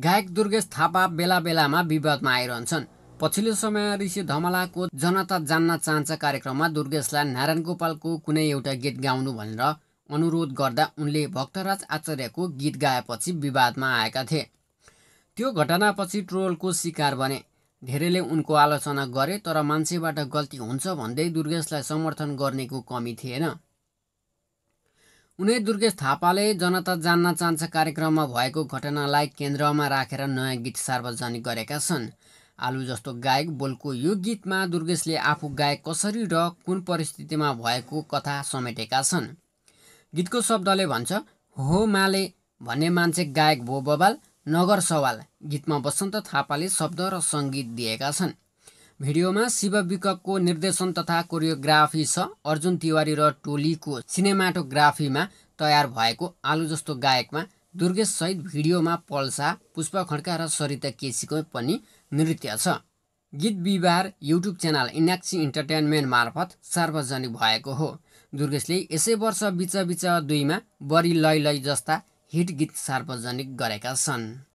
गायक दुर्गेश थापा बेला बेलामा विवादमा आइरहन्छन् पछिल्लो समय ऋषि धमलाको जनता जान्न चाहन्छ कार्यक्रममा दुर्गेशलाई नारायण गोपालको कुनै एउटा गीत गाउनु भनेर अनुरोध गर्दा उनले भक्तराज आचार्यको गीत गाएपछि विवादमा आएका थिए त्यो घटनापछि ट्रोलको शिकार बने धेरैले उनको आलोचना गरे तर मान्छेबाट गल्ती हुन्छ भन्दै दुर्गेशलाई समर्थन गर्नेको कमी थिएन उनै दुर्गेश थापाले जनता जान्न चाहन्छ कार्यक्रममा भएको घटनालाई केन्द्रमा राखेर नयाँ गीत सार्वजनिक गरेका छन् आलु जस्तो गायक बोलको यो गीतमा दुर्गेशले आफू गायक कसरी र कुन परिस्थितिमा भएको कथा समेटेका छन् गीतको शब्दले भन्छ हो माले भन्ने मान्छे गायक भो बबाल नगर सवाल गीतमा वसन्त थापाले शब्द र सङ्गीत दिएका छन् भिडियोमा शिव विकपको निर्देशन तथा कोरियोग्राफी छ अर्जुन तिवारी र टोलीको सिनेमाटोग्राफीमा तयार भएको आलु जस्तो गायकमा सहित भिडियोमा पल्सा पुष्प खड्का र सरिता केसीको पनि नृत्य छ गीत बिहिबार युट्युब च्यानल इन्याक्सी इन्टरटेनमेन्ट मार्फत सार्वजनिक भएको हो दुर्गेशले यसै वर्ष बिच बिच दुईमा बरी लै लै जस्ता हिट गीत सार्वजनिक गरेका छन्